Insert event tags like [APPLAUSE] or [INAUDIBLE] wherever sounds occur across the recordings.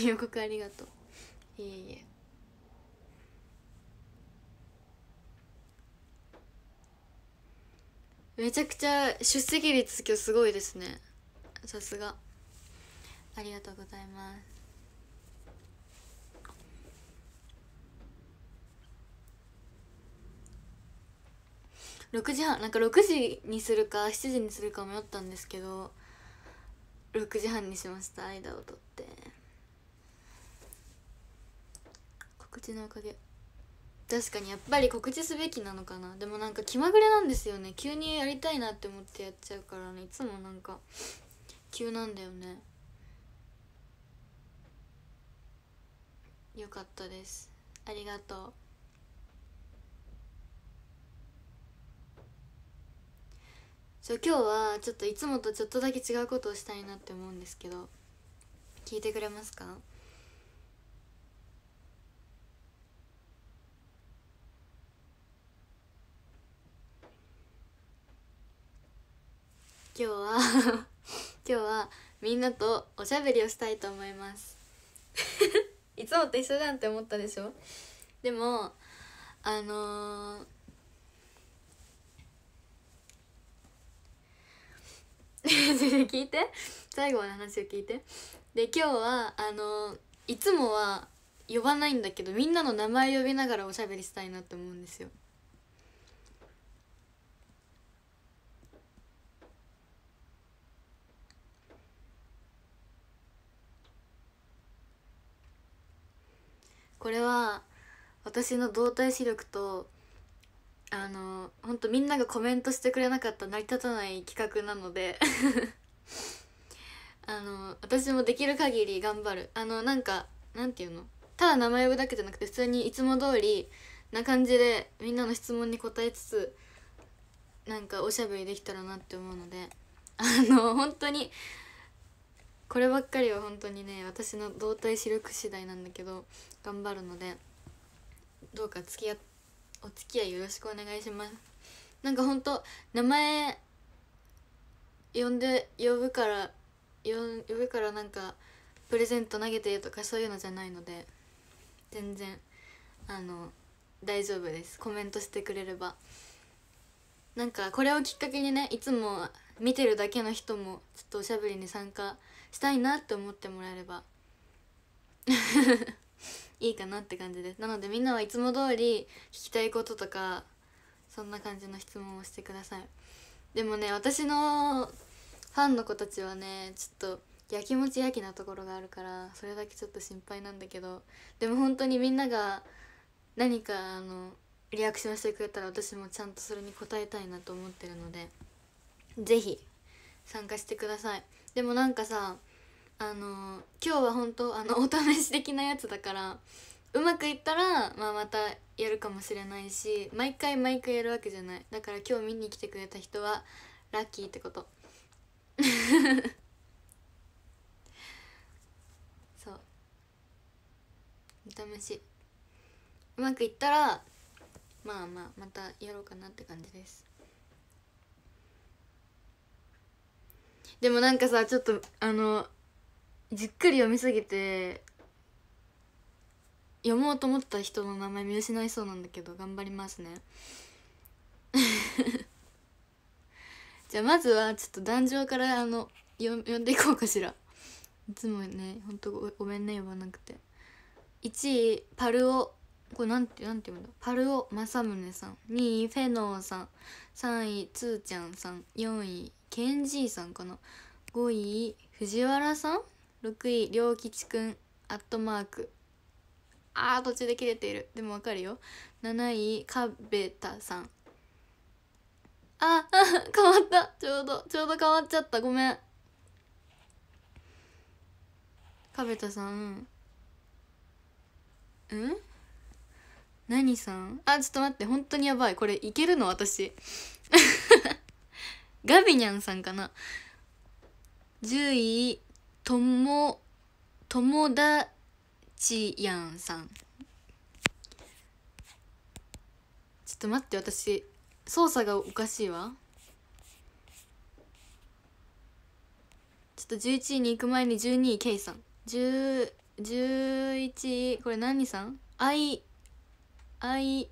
[LAUGHS] 予告ありがとういえいえめちゃくちゃ出席率今日すごいですねさすがありがとうございます6時半なんか6時にするか7時にするか迷ったんですけど6時半にしました間を取って。告知のおかげ確かにやっぱり告知すべきなのかなでもなんか気まぐれなんですよね急にやりたいなって思ってやっちゃうからねいつもなんか急なんだよねよかったですありがとうそう今日はちょっといつもとちょっとだけ違うことをしたいなって思うんですけど聞いてくれますか今日は [LAUGHS] 今日はみんなとおしゃべりをしたいと思います [LAUGHS] いつもと一緒じゃんって思ったでしょでもあのー、[LAUGHS] 聞いて最後の話を聞いてで今日はあのー、いつもは呼ばないんだけどみんなの名前呼びながらおしゃべりしたいなって思うんですよこれは私の動体視力とあの本当みんながコメントしてくれなかった成り立たない企画なので [LAUGHS] あの私もできる限り頑張るあのなんかなんていうのただ名前呼ぶだけじゃなくて普通にいつも通りな感じでみんなの質問に答えつつなんかおしゃべりできたらなって思うのであの本当にこればっかりは本当にね私の動体視力次第なんだけど頑張るのでどうか付き合お付き合いよろしくお願いしますなんか本当名前呼んで呼ぶから呼ぶからなんかプレゼント投げてとかそういうのじゃないので全然あの大丈夫ですコメントしてくれればなんかこれをきっかけにねいつも見てるだけの人もちょっとおしゃべりに参加したいなって思ってもらえれば [LAUGHS] いいかなって感じですなのでみんなはいつも通り聞きたいこととかそんな感じの質問をしてくださいでもね私のファンの子たちはねちょっとやきもちやきなところがあるからそれだけちょっと心配なんだけどでも本当にみんなが何かあのリアクションしてくれたら私もちゃんとそれに応えたいなと思ってるので是非参加してください。でもなんかさあの今日は本当あのお試し的なやつだからうまくいったら、まあ、またやるかもしれないし毎回毎回やるわけじゃないだから今日見に来てくれた人はラッキーってこと [LAUGHS] そうお試しうまくいったらまあまあまたやろうかなって感じですでもなんかさちょっとあのじっくり読みすぎて読もうと思った人の名前見失いそうなんだけど頑張りますね [LAUGHS] じゃあまずはちょっと壇上からあの読んでいこうかしらいつもねほんとごめんね呼ばなくて1位パルオこれなんてなんて読むんだパルオ正宗さん2位フェノーさん3位つーちゃんさん4位ケンジーさんかな5位藤原さん6位良吉くんアットマークあー途中で切れているでもわかるよ7位かべたさんああ [LAUGHS] 変わったちょうどちょうど変わっちゃったごめんかべたさんうん何さんあちょっと待って本当にやばいこれいけるの私 [LAUGHS] ガビニャンさんかな10位とも友達やんさんちょっと待って私操作がおかしいわちょっと11位に行く前に12位 K さん10 11位これ何さんあいあい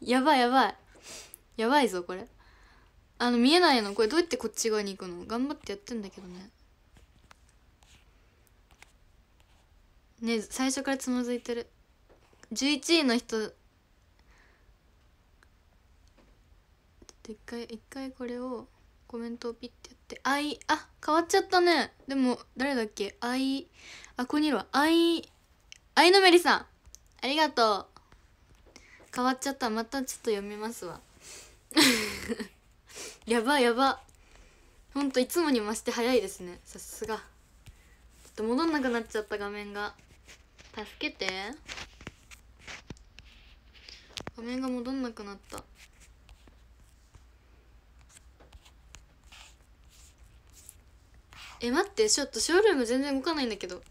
やばいやばいやばいぞこれあの見えないのこれどうやってこっち側に行くの頑張ってやってんだけどねね最初からつまずいてる11位の人一回一回これをコメントをピッてやって「あい」あ変わっちゃったねでも誰だっけ「あい」あここにいるわ「あい」「あいのめりさんありがとう変わっちゃったまたちょっと読みますわ [LAUGHS] やばやばほんといつもに増して早いですねさすがちょっと戻んなくなっちゃった画面が助けて画面が戻んなくなったえ待ってちょっとショールーム全然動かないんだけど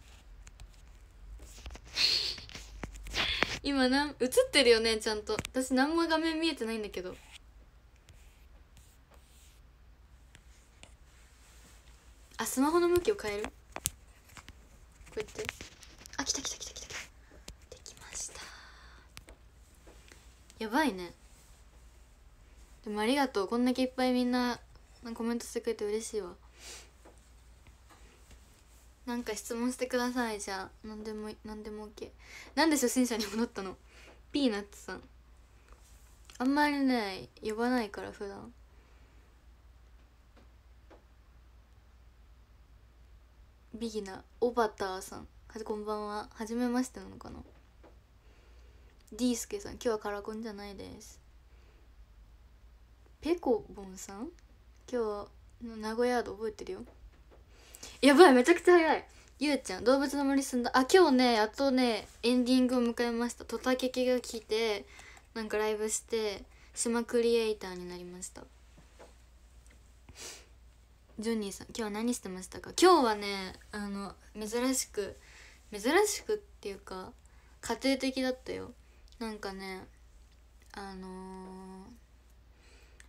今な映ってるよねちゃんと私何も画面見えてないんだけどスマホの向きを変えるこうやってあ来た来た来た来た来たできましたやばいねでもありがとうこんだけいっぱいみんなコメントしてくれて嬉しいわなんか質問してくださいじゃあ何でも何でも OK なんで初心者に戻ったのピーナッツさんあんまりね呼ばないから普段ビギナーおばたさんはこんばんははじめましてなのかな D すけさん今日はカラコンじゃないですペコボンさん今日名古屋で覚えてるよやばいめちゃくちゃ早いゆうちゃん動物の森住んだあ今日ねやっとねエンディングを迎えましたトタケケが来てなんかライブして島クリエイターになりましたジョニーさん今日は何してましたか今日はねあの珍しく珍しくっていうか家庭的だったよなんかねあのー、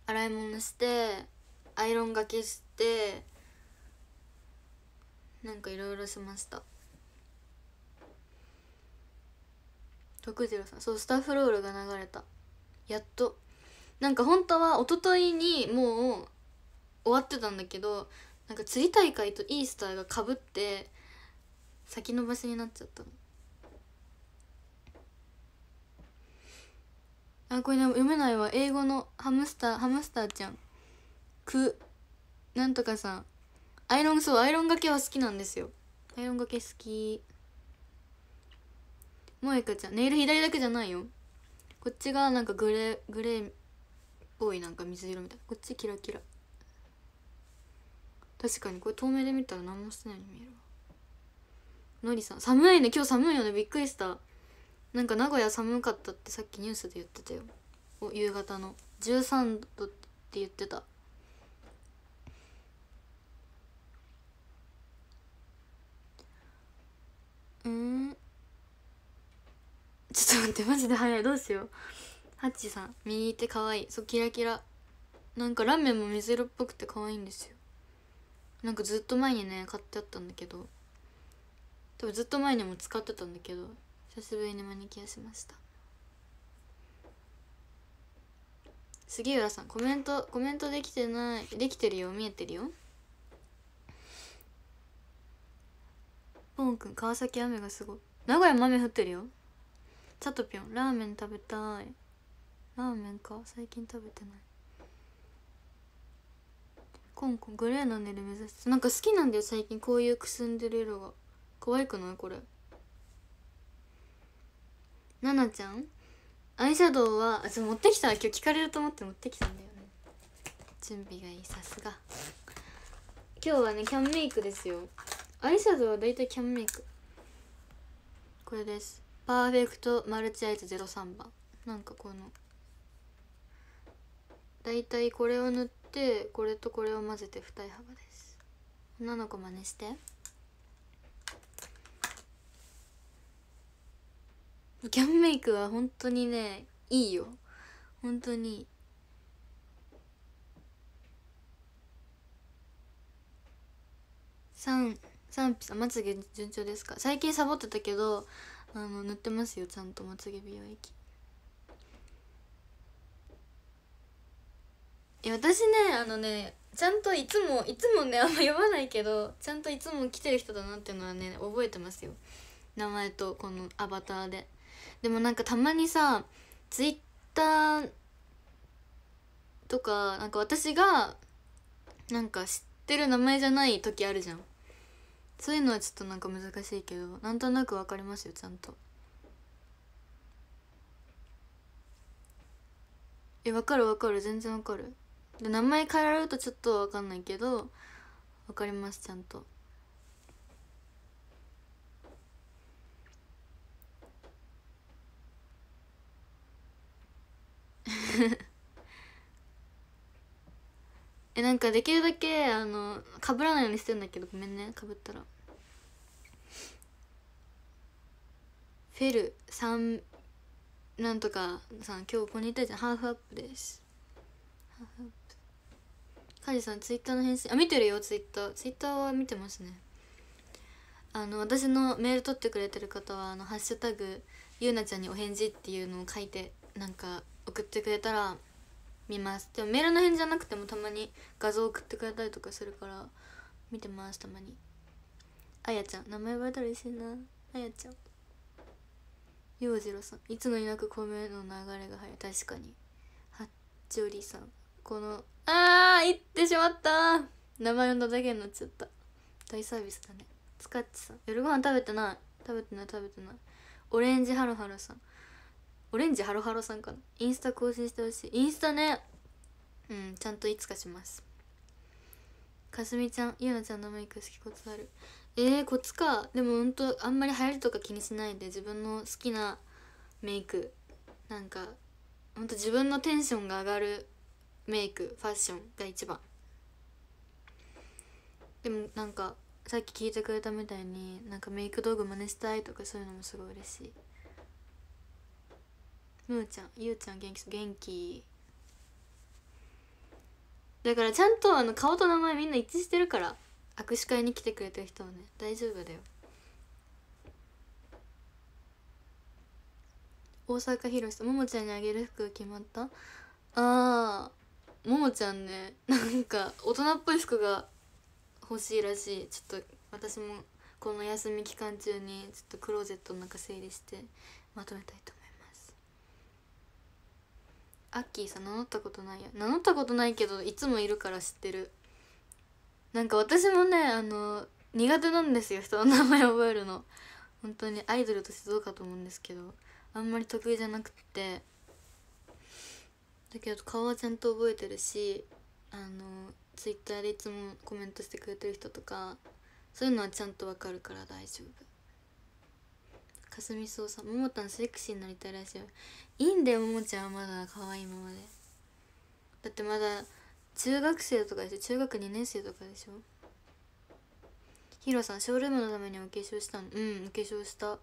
洗い物してアイロンがけしてなんかいろいろしました徳次郎さんそうスタッフロールが流れたやっとなんか本当は一昨日にもう終わってたんだけどなんか釣り大会とイースターがかぶって先延ばしになっちゃったの。あこれ、ね、読めないわ英語のハムスターハムスターちゃんくなんとかさんアイロンそうアイロンがけは好きなんですよアイロンがけ好き萌えかちゃんネイル左だけじゃないよこっちがなんかグレーグレーっぽいなんか水色みたいなこっちキラキラ確かにこれ透明で見たら何もしてないように見えるわのりさん寒いね今日寒いよねびっくりしたなんか名古屋寒かったってさっきニュースで言ってたよお夕方の13度って言ってたうんちょっと待ってマジで早いどうしようハッチさん右手かわいいそうキラキラなんかラーメンも水色っぽくて可愛いんですよなんかずっと前にね買ってあったんだけど多分ずっと前にも使ってたんだけど久しぶりにマニキュアしました杉浦さんコメントコメントできてないできてるよ見えてるよポンくん川崎雨がすごい名古屋も雨降ってるよチャトピョンラーメン食べたいラーメンか最近食べてないコンコングレーのネイル目指すなんか好きなんだよ最近こういうくすんでる色が可愛くないこれななちゃんアイシャドウはあちょ持ってきた今日聞かれると思って持ってきたんだよね準備がいいさすが今日はねキャンメイクですよアイシャドウは大体キャンメイクこれですパーフェクトマルチアイズ03番なんかこの大体これを塗ってってこれとこれを混ぜて二重幅です女の子真似してギャンメイクは本当にねいいよ本当にさん否さんまつげ順調ですか最近サボってたけどあの塗ってますよちゃんとまつげ美容液私ねあのねちゃんといつもいつもねあんま読まないけどちゃんといつも来てる人だなっていうのはね覚えてますよ名前とこのアバターででもなんかたまにさツイッターとかなんか私がなんか知ってる名前じゃない時あるじゃんそういうのはちょっとなんか難しいけどなんとなく分かりますよちゃんとえ分かる分かる全然分かるで名前変えられるとちょっと分かんないけど分かりますちゃんと [LAUGHS] えなんかできるだけあの被らないようにしてんだけどごめんねかぶったらフェルさんなんとかさん今日ここにいたじゃんハーフアップですハーフアップカジさんツイッターの返信あ見てるよツイッターツイッターは見てますねあの私のメール取ってくれてる方は「あのハッシュタグゆうなちゃんにお返事」っていうのを書いてなんか送ってくれたら見ますでもメールの返事じゃなくてもたまに画像送ってくれたりとかするから見てますたまにあやちゃん名前覚えたら嬉しいなあやちゃん洋次郎さんいつのいなく米の流れが早い確かに八りさんこのあー行ってしまった名前呼んだだけになっちゃった大サービスだねつかっちさん夜ご飯食べてない食べてない食べてないオレンジハロハロさんオレンジハロハロさんかなインスタ更新してほしいインスタねうんちゃんといつかしますかすみちゃんゆうなちゃんのメイク好きコツあるえー、コツかでもほんとあんまり流行りとか気にしないで自分の好きなメイクなんかほんと自分のテンションが上がるメイクファッションが一番でもなんかさっき聞いてくれたみたいになんかメイク道具真似したいとかそういうのもすごい嬉しいむーちゃんゆうちゃん元気元気だからちゃんとあの顔と名前みんな一致してるから握手会に来てくれてる人はね大丈夫だよ大阪広瀬ももちゃんにあげる服決まったああももちゃんねなんか大人っぽい服が欲しいらしいちょっと私もこの休み期間中にちょっとクローゼットの中整理してまとめたいと思いますアッキーさん名乗ったことないや名乗ったことないけどいつもいるから知ってるなんか私もねあの苦手なんですよ人の名前覚えるの本当にアイドルとしてどうかと思うんですけどあんまり得意じゃなくってだけど顔はちゃんと覚えてるしあのツイッターでいつもコメントしてくれてる人とかそういうのはちゃんとわかるから大丈夫かすみそうさんももたんセクシーになりたいらしいいいんだよももちゃんはまだ可愛いままでだってまだ中学生とかでしょ中学2年生とかでしょヒロさんショールームのためにお化粧したのうんお化粧した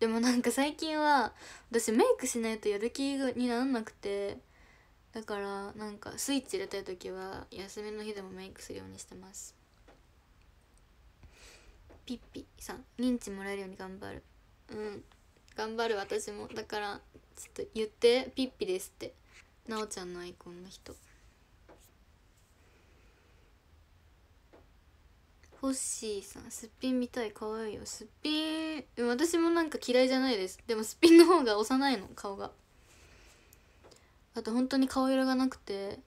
でもなんか最近は私メイクしないとやる気にならなくてだからなんかスイッチ入れたい時は休みの日でもメイクするようにしてますピッピさん認知もらえるように頑張るうん頑張る私もだからちょっと言ってピッピですってなおちゃんのアイコンの人ホッシーさんすっぴん見たい可愛いよすっぴん私もなんか嫌いじゃないですでもすっぴんの方が幼いの顔があと本当に顔色がなくて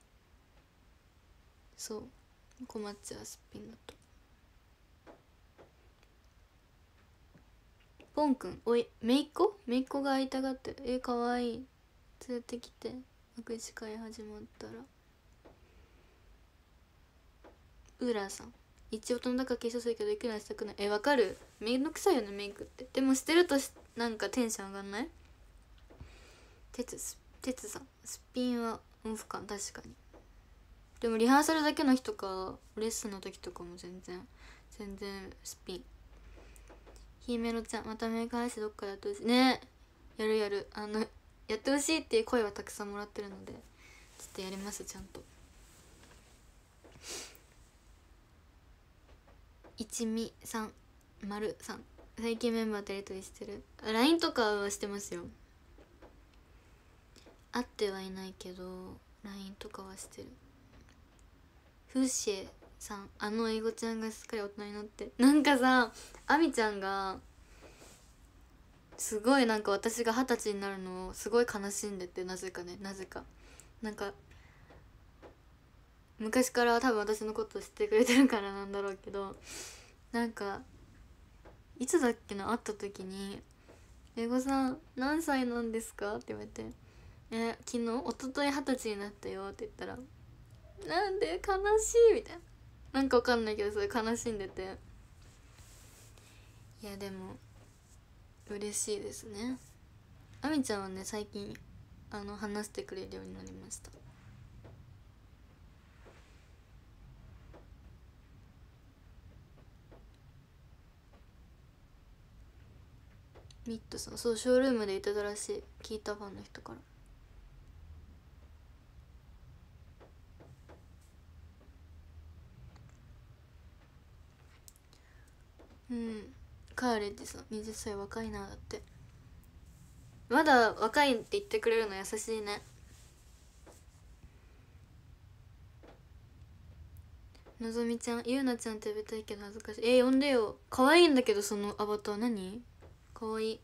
そう困っちゃうすっぴんだとポンくんおいめいっ子めいっ子が会いたがってるえかわいい連れてきて握手会始まったらウーラーさん一応とんだか化粧するけどいくらしたくないえわかるめんどくさいよねメイクってでもしてるとしなんかテンション上がんない鉄す哲さんすっぴんはオフ感確かにでもリハーサルだけの日とかレッスンの時とかも全然全然すっぴんひめろちゃんまたメイク配信どっかやってほしいねやるやるあのやってほしいっていう声はたくさんもらってるのでちょっとやりますちゃんと一味さん丸さん最近メンバーとやりとりしてる LINE とかはしてますよ会ってはいないけど LINE とかはしてるフーシエさんあの英語ちゃんがすっかり大人になってなんかさあみちゃんがすごいなんか私が二十歳になるのをすごい悲しんでてなぜかねなぜかなんか昔から多分私のこと知ってくれてるから [LAUGHS] なんだろうけどなんかいつだっけな会った時に「英語さん何歳なんですか?」って言われてえ昨日おととい二十歳になったよって言ったら「なんで悲しい」みたいななんかわかんないけどそれ悲しんでていやでも嬉しいですねあみちゃんはね最近あの話してくれるようになりましたミッドさんそうショールームでいただらしい聞いたファンの人から。うんカーレンってさ20歳若いなだってまだ若いって言ってくれるの優しいねのぞみちゃんゆうなちゃんって呼びたいけど恥ずかしいえー、呼んでよ可愛いんだけどそのアバター何可愛い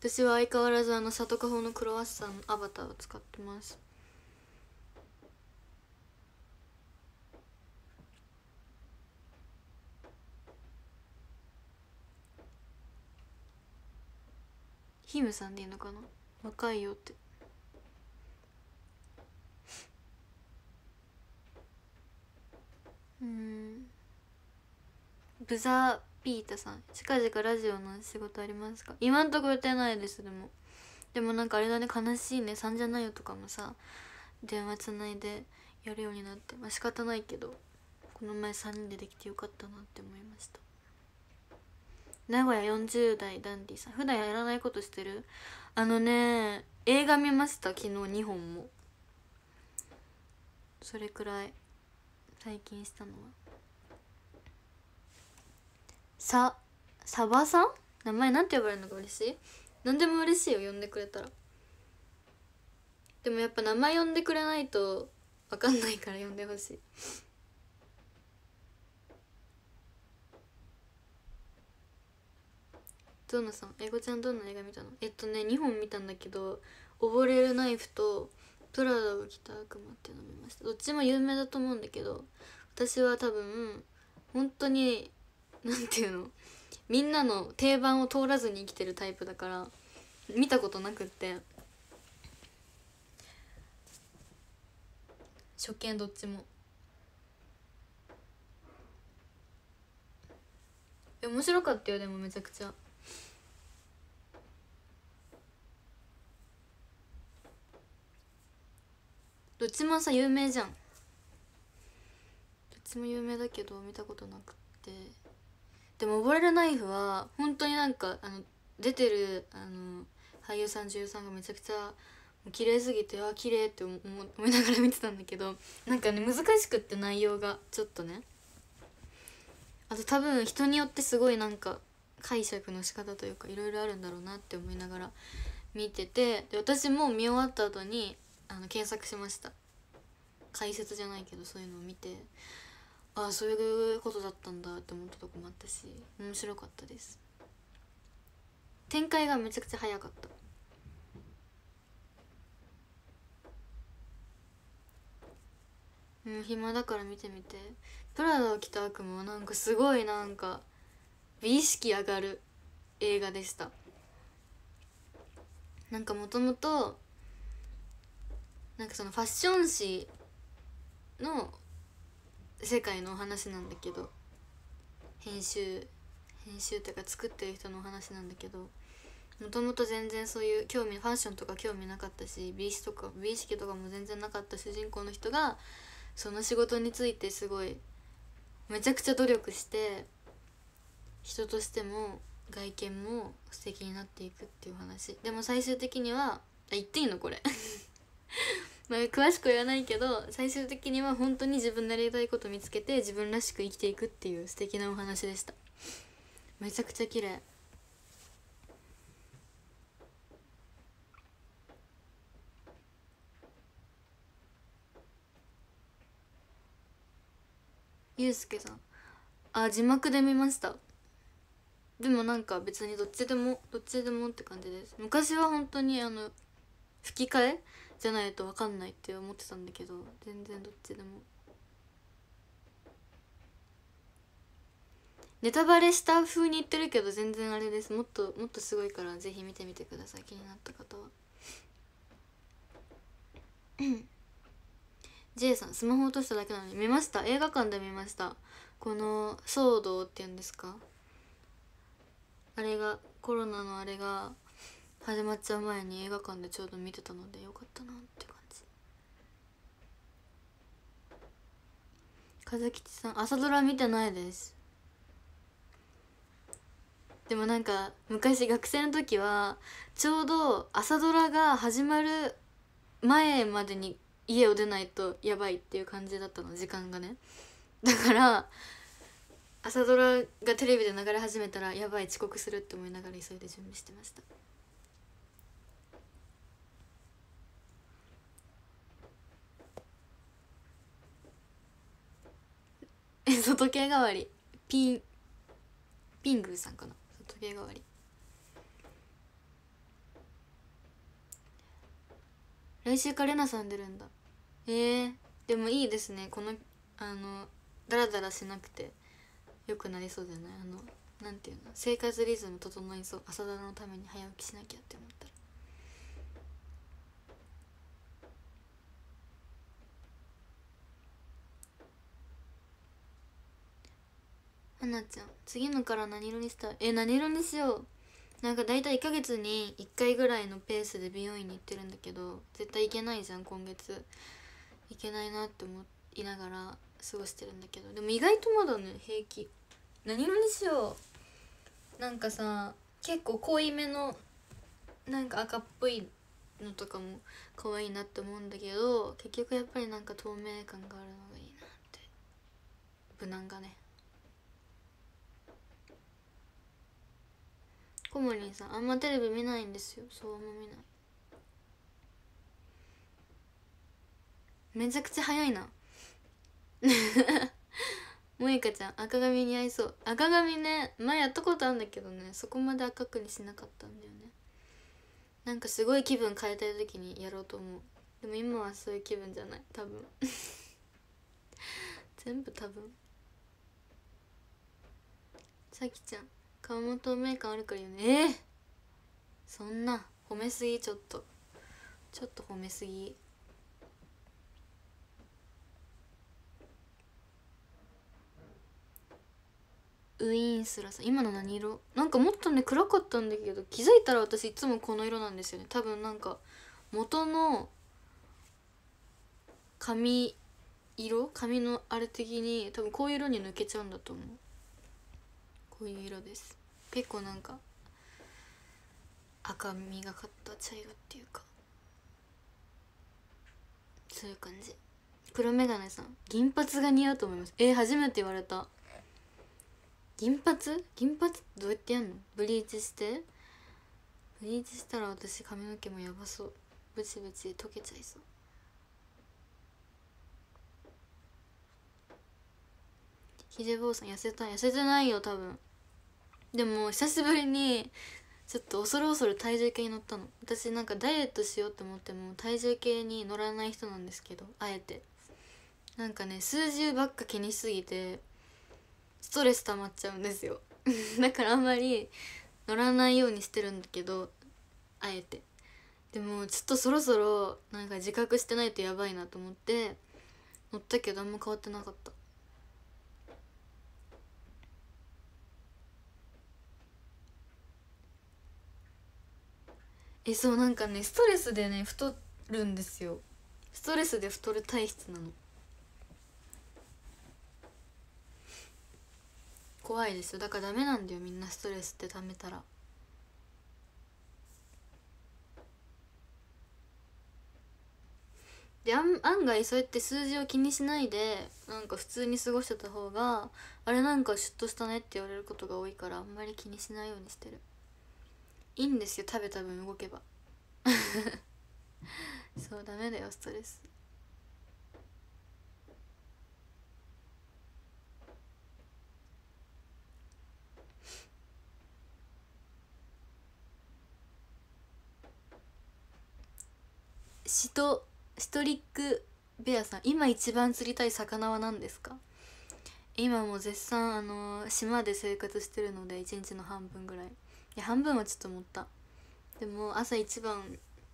私は相変わらずあの里香法のクロワッサンアバターを使ってますヒムさんでいいのかな若いよってうんブザーピータさん近々ラジオの仕事ありますか今んとこ予定ないですでもでもなんかあれだね悲しいね「3じゃないよ」とかもさ電話つないでやるようになってまあ仕方ないけどこの前3人でできてよかったなって思いました名古屋40代ダンディさん普段やらないことしてるあのね映画見ました昨日2本もそれくらい最近したのはささばさん名前なんて呼ばれるのが嬉しい何でも嬉しいよ呼んでくれたらでもやっぱ名前呼んでくれないと分かんないから呼んでほしいゾノさん英語ちゃんどんな映画見たのえっとね2本見たんだけど「溺れるナイフ」と「プラダを着た悪魔」っていうのを見ましたどっちも有名だと思うんだけど私は多分本当に何て言うのみんなの定番を通らずに生きてるタイプだから見たことなくって初見どっちも面白かったよでもめちゃくちゃ。どっちもさ有名じゃんどっちも有名だけど見たことなくてでも「溺れるナイフは」本当になんかあの出てるあの俳優さん女優さんがめちゃくちゃ綺麗すぎてあ綺麗って思いながら見てたんだけどなんかね難しくって内容がちょっとねあと多分人によってすごいなんか解釈の仕方というかいろいろあるんだろうなって思いながら見ててで私も見終わった後にあの検索しました解説じゃないけどそういうのを見てああそういうことだったんだって思ったとこもあったし面白かったです展開がめちゃくちゃ早かったもう暇だから見てみてプラダを着た悪魔なんかすごいなんか美意識上がる映画でしたなんかもともとなんかそのファッション誌の世界のお話なんだけど編集編集ていうか作ってる人のお話なんだけどもともと全然そういう興味ファッションとか興味なかったし美意識とか美意識とかも全然なかった主人公の人がその仕事についてすごいめちゃくちゃ努力して人としても外見も素敵になっていくっていう話でも最終的には言っていいのこれ [LAUGHS] まあ詳しく言わないけど最終的には本当に自分のやりたいこと見つけて自分らしく生きていくっていう素敵なお話でしためちゃくちゃ綺麗ゆうすけさんあ字幕で見ましたでもなんか別にどっちでもどっちでもって感じです昔は本当にあの吹き替えじゃないと分かんないって思ってたんだけど全然どっちでもネタバレした風に言ってるけど全然あれですもっともっとすごいからぜひ見てみてください気になった方は J さんスマホ落としただけなのに見ました映画館で見ましたこの騒動っていうんですかあれがコロナのあれが始まっちゃう前に映画館でちょうど見てたのでよかったなって感じ風吉さん朝ドラ見てないですでもなんか昔学生の時はちょうど朝ドラが始まる前までに家を出ないとやばいっていう感じだったの時間がねだから朝ドラがテレビで流れ始めたらやばい遅刻するって思いながら急いで準備してました [LAUGHS] 外系代わりピンピングーさんかな外系代わり来週かレナさん出るんだえー、でもいいですねこのあのダラダラしなくてよくなりそうじゃないあのなんていうの生活リズム整いそう朝浅田のために早起きしなきゃって思ったらはなちゃん次のから何色にしたいえ何色にしようなんか大体1ヶ月に1回ぐらいのペースで美容院に行ってるんだけど絶対行けないじゃん今月行けないなって思いながら過ごしてるんだけどでも意外とまだね平気何色にしようなんかさ結構濃いめのなんか赤っぽいのとかも可愛いなって思うんだけど結局やっぱりなんか透明感があるのがいいなって無難がねこもりさんあんまテレビ見ないんですよそうあんま見ないめちゃくちゃ早いなもいかちゃん赤髪に合いそう赤髪ね前やったことあるんだけどねそこまで赤くにしなかったんだよねなんかすごい気分変えたい時にやろうと思うでも今はそういう気分じゃない多分 [LAUGHS] 全部多分さきちゃん顔も透明感あるからよねえー、そんな褒めすぎちょっとちょっと褒めすぎウィーンスラさん今の何色なんかもっとね暗かったんだけど気づいたら私いつもこの色なんですよね多分なんか元の髪色髪のあれ的に多分こういう色に抜けちゃうんだと思うこういう色です結構なんか赤みがかった茶色っていうかそういう感じ黒眼鏡さん銀髪が似合うと思いますえー、初めて言われた銀髪銀髪どうやってやんのブリーチしてブリーチしたら私髪の毛もやばそうブチブチ溶けちゃいそうひで坊さん痩せた痩せてないよ多分でも久しぶりにちょっと恐る恐る体重計に乗ったの私なんかダイエットしようと思っても体重計に乗らない人なんですけどあえてなんかね数字ばっか気にしすぎてストレス溜まっちゃうんですよ [LAUGHS] だからあんまり乗らないようにしてるんだけどあえてでもちょっとそろそろなんか自覚してないとやばいなと思って乗ったけどあんま変わってなかったえそうなんかねストレスでね太るんですよストレスで太る体質なの怖いですよだからダメなんだよみんなストレスってためたら。で案外そうやって数字を気にしないでなんか普通に過ごしてた方があれなんかシュッとしたねって言われることが多いからあんまり気にしないようにしてる。いいんですよ食べた分動けば [LAUGHS] そうダメだよストレスシトシトリックベアさん今一番釣りたい魚は何ですか今も絶賛あの島で生活してるので一日の半分ぐらいや半分はちょっと持ったでも朝一番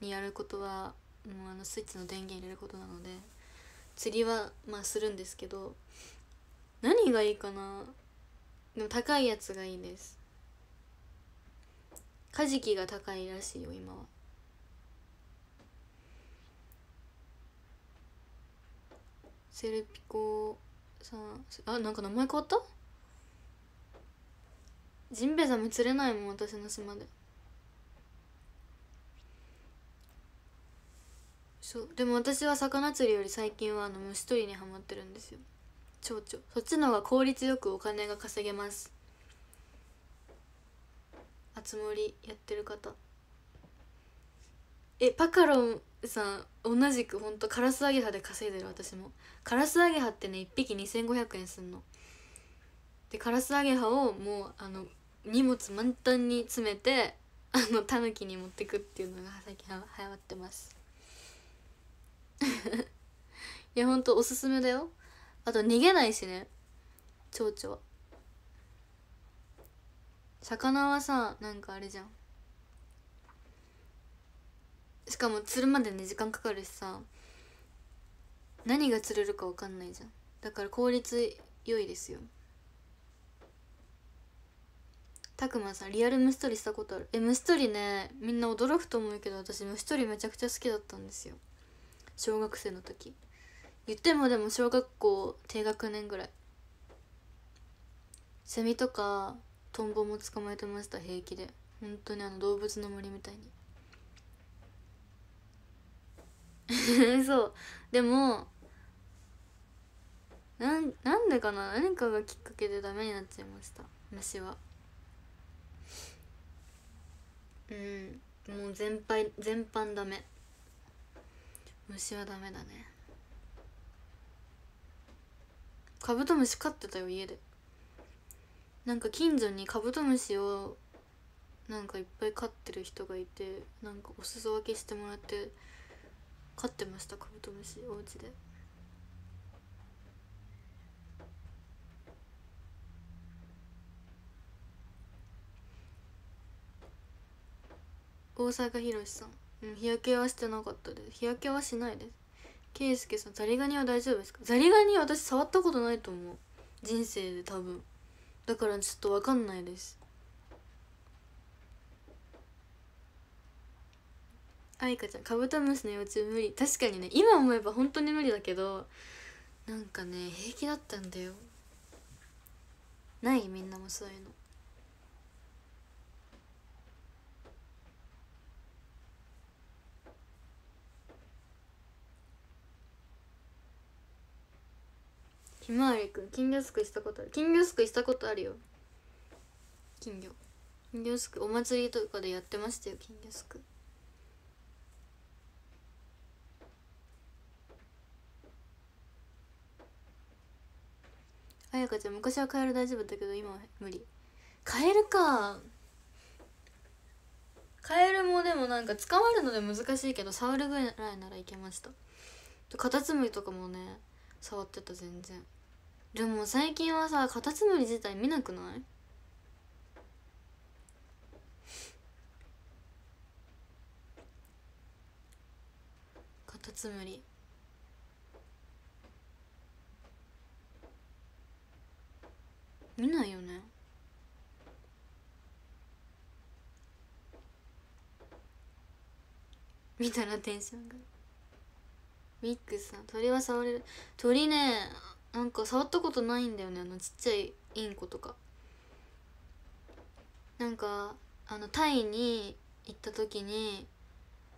にやることはもうあのスイッチの電源入れることなので釣りはまあするんですけど何がいいかなでも高いやつがいいですカジキが高いらしいよ今はセルピコさんあなんか名前変わったジンベエザメ釣れないもん私の島でそうでも私は魚釣りより最近はあの虫取りにはまってるんですよ蝶々そっちの方が効率よくお金が稼げますあつ森やってる方えパカロンさん同じくほんとカラスアゲハで稼いでる私もカラスアゲハってね1匹2500円すんのでカラスアゲハをもうあの荷物満タンに詰めてあのタヌキに持ってくっていうのが [LAUGHS] 最近はやってます [LAUGHS] いやほんとおすすめだよあと逃げないしね蝶々は魚はさなんかあれじゃんしかも釣るまでね時間かかるしさ何が釣れるか分かんないじゃんだから効率良いですよたくまさんリアル虫取りしたことあるえ虫取りねみんな驚くと思うけど私虫取りめちゃくちゃ好きだったんですよ小学生の時言ってもでも小学校低学年ぐらいセミとかトンボも捕まえてました平気で本当にあの動物の森みたいに [LAUGHS] そうでもなんなんでかな何かがきっかけでダメになっちゃいました虫はうんもう全般全般ダメ虫はダメだねカブトムシ飼ってたよ家でなんか近所にカブトムシをなんかいっぱい飼ってる人がいてなんかお裾分けしてもらって飼ってましたカブトムシお家で。大阪ひろしさん、うん、日焼けはしてなかったです日焼けはしないです圭介さんザリガニは大丈夫ですかザリガニ私触ったことないと思う人生で多分だからちょっと分かんないです愛花ちゃんカブトムシの幼虫無理確かにね今思えば本当に無理だけどなんかね平気だったんだよないみんなもそういうのひまわりくん金魚すくいしたことある金魚すくいしたことあるよ金魚金魚すくお祭りとかでやってましたよ金魚すくあやかちゃん昔はカエル大丈夫だけど今は無理カエルかカエルもでもなんか捕まるので難しいけど触るぐらいならいけましたカタツムリとかもね触ってた全然でも最近はさカタツムリ自体見なくないカタツムリ見ないよね見たらテンションがミックスさん鳥は触れる鳥ねなんか触ったことないんだよねあのちっちゃいインコとかなんかあのタイに行った時に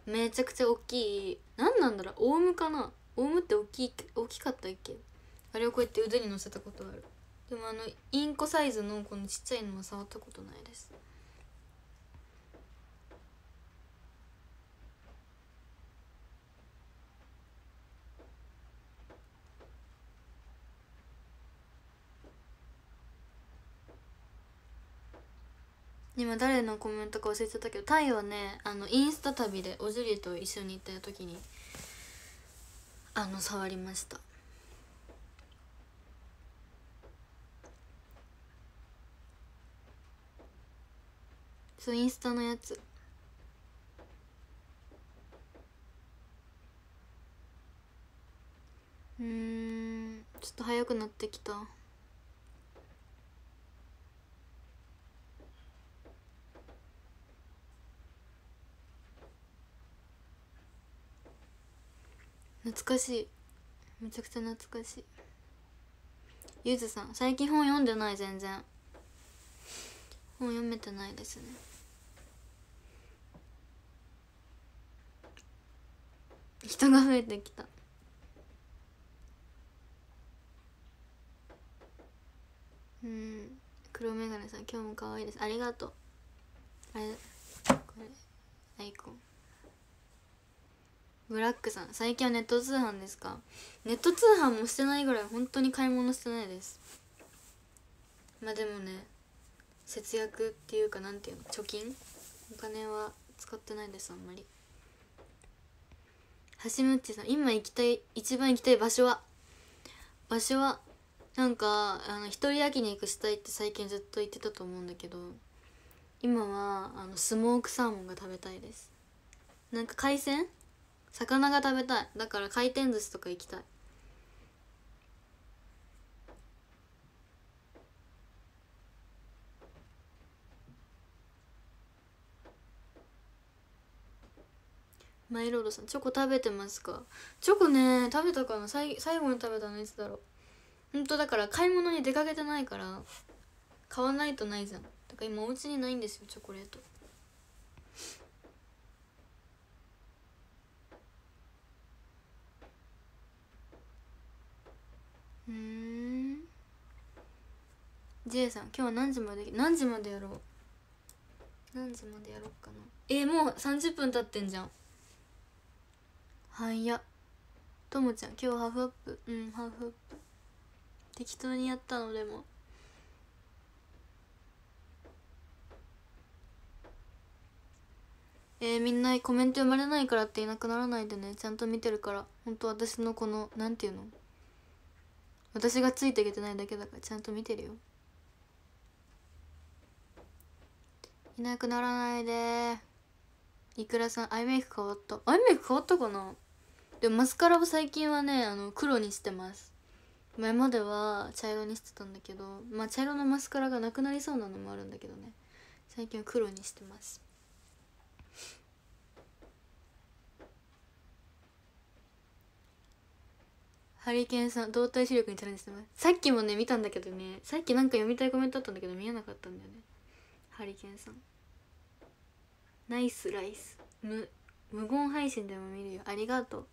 めちゃくちゃ大きい何なんだろうオウムかなオウムって大きい大きかったっけあれをこうやって腕に乗せたことあるでもあのインコサイズのこのちっちゃいのは触ったことないです今誰のコメントか忘れちゃったけどタイはねあのインスタ旅でおじりと一緒に行った時にあの触りましたそうインスタのやつうんちょっと早くなってきた。懐かしいめちゃくちゃ懐かしいゆずさん最近本読んでない全然本読めてないですね人が増えてきたうん黒眼鏡さん今日も可愛いですありがとうあれこれアイコンブラックさん最近はネット通販ですかネット通販もしてないぐらい本当に買い物してないですまあでもね節約っていうか何ていうの貯金お金は使ってないですあんまり橋むっちさん今行きたい一番行きたい場所は場所はなんかあの一人焼き肉したいって最近ずっと言ってたと思うんだけど今はあのスモークサーモンが食べたいですなんか海鮮魚が食べたいだから回転寿司とか行きたいマイロードさんチョコ食べてますかチョコね食べたかなさい最後に食べたのいつだろうほんとだから買い物に出かけてないから買わないとないじゃんだから今お家にないんですよチョコレートうんジェイさん今日は何時まで何時までやろう何時までやろうかなえー、もう30分経ってんじゃんはいやともちゃん今日ハーフアップうんハーフアップ適当にやったのでもえー、みんなコメント読まれないからっていなくならないでねちゃんと見てるから本当私のこの何ていうの私がついていけてないだけだからちゃんと見てるよいなくならないでいくらさんアイメイク変わったアイメイク変わったかなでもマスカラを最近はねあの黒にしてます前までは茶色にしてたんだけどまあ茶色のマスカラがなくなりそうなのもあるんだけどね最近は黒にしてますハリケーンさん動体視力にチャレンジしてますさっきもね見たんだけどねさっきなんか読みたいコメントあったんだけど見えなかったんだよねハリケーンさんナイスライス無無言配信でも見るよありがとう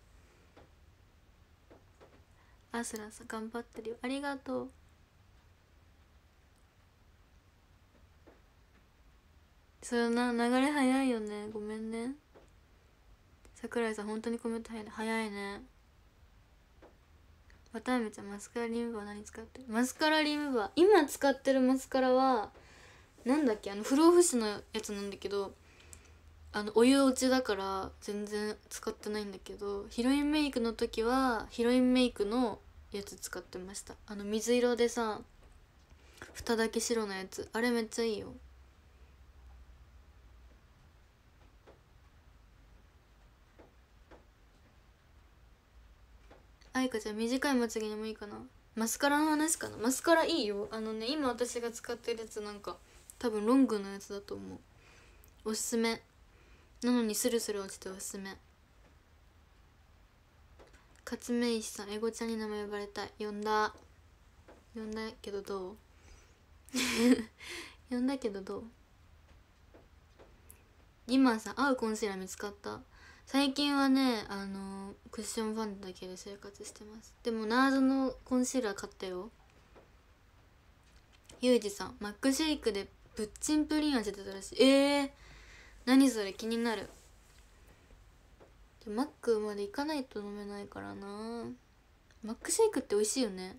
アスラさん頑張ってるよありがとうそうな流れ早いよねごめんね桜井さん本当にコメント早い早いね渡めちゃんマスカラリムバ何使ってるマスカラリムバ今使ってるマスカラはなんだっけあの不老不死のやつなんだけどあのお湯落ちだから全然使ってないんだけどヒロインメイクの時はヒロインメイクのやつ使ってましたあの水色でさ蓋だけ白のやつあれめっちゃいいよあいかちゃん短いまつげでもいいかなマスカラの話かなマスカラいいよあのね今私が使ってるやつなんか多分ロングのやつだと思うおすすめなのにスルスル落ちておすすめ勝目石さんエゴちゃんに名前呼ばれたい呼んだ呼んだけどどう [LAUGHS] 呼んだけどどう今マさん合うコンシーラー見つかった最近はねあのー、クッションファンデだけで生活してますでもナーズのコンシーラー買ったよユージさんマックシェイクでプッチンプリン味出たらしいえー、何それ気になるマックまで行かないと飲めないからなマックシェイクって美味しいよね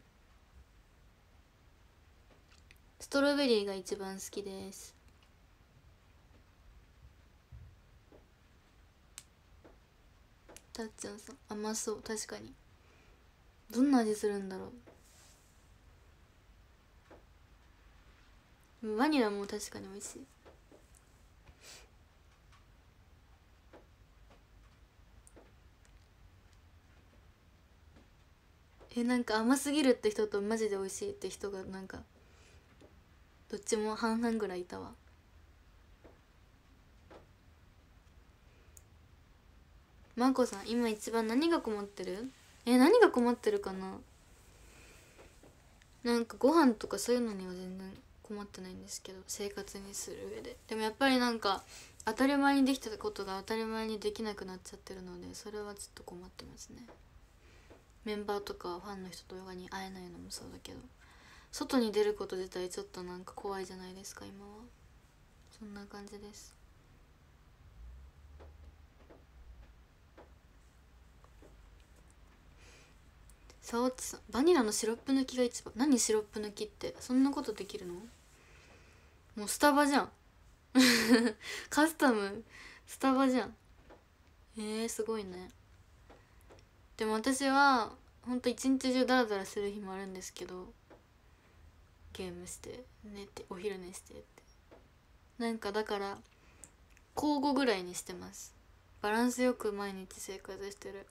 ストロベリーが一番好きですたっちゃんさん甘そう確かにどんな味するんだろうバニラも確かに美味しいえなんか甘すぎるって人とマジで美味しいって人がなんかどっちも半々ぐらいいたわまこさん今一番何が困ってるえ何が困ってるかななんかご飯とかそういうのには全然困ってないんですけど生活にする上ででもやっぱりなんか当たり前にできたことが当たり前にできなくなっちゃってるのでそれはちょっと困ってますねメンバーとかファンの人とかに会えないのもそうだけど外に出ること自体ちょっとなんか怖いじゃないですか今はそんな感じです沢地さんバニラのシロップ抜きが一番何シロップ抜きってそんなことできるのもうスタバじゃん [LAUGHS] カスタムスタバじゃんえー、すごいねでも私はほんと一日中ダラダラする日もあるんですけどゲームして寝てお昼寝してってなんかだから交互ぐらいにしてますバランスよく毎日生活してる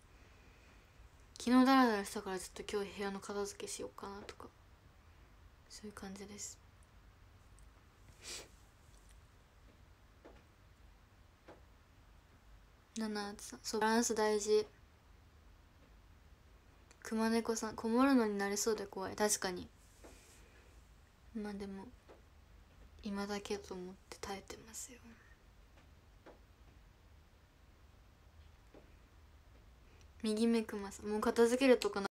昨日ダラダラしたからちょっと今日部屋の片付けしようかなとかそういう感じですナナさんそうバランス大事熊猫さんこもるのになりそうで怖い確かにまあでも今だけと思って耐えてますよね右目くまさんもう片付けるとこ